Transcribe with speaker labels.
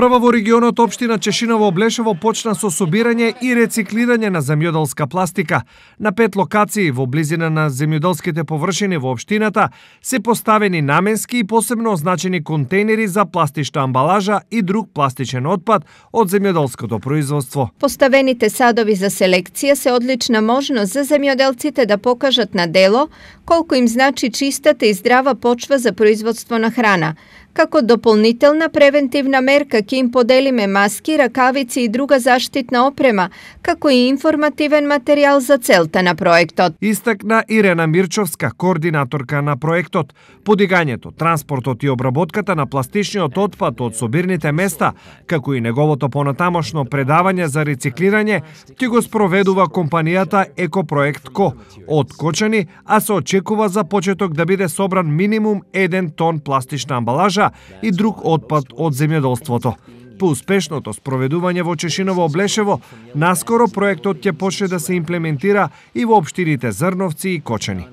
Speaker 1: Прва во регионот општина Чешиново Облешево почна со собирање и рециклирање на земјоделска пластика. На пет локации во близина на земјоделските површини во општината се поставени наменски и посебно означени контейнери за пластична амбалажа и друг пластичен отпад од земјоделското производство.
Speaker 2: Поставените садови за селекција се одлична можност за земјоделците да покажат на дело колку им значи чистата и здрава почва за производство на храна, Како дополнителна превентивна мерка ќе им поделиме маски, ракавици и друга заштитна опрема, како и информативен материјал за целта на проектот.
Speaker 1: Истакна Ирена Мирчовска, координаторка на проектот. Подигањето, транспортот и обработката на пластичниот отпад од собирните места, како и неговото понатамошно предавање за рециклирање, ќе го спроведува компанијата Екопроект Ко од Кочани, а се очекува за почеток да биде собран минимум 1 тон пластична амбалажа фуража и друг отпад од земјоделството. По успешното спроведување во Чешиново Облешево, наскоро проектот ќе почне да се имплементира и во општините Зрновци и Кочани.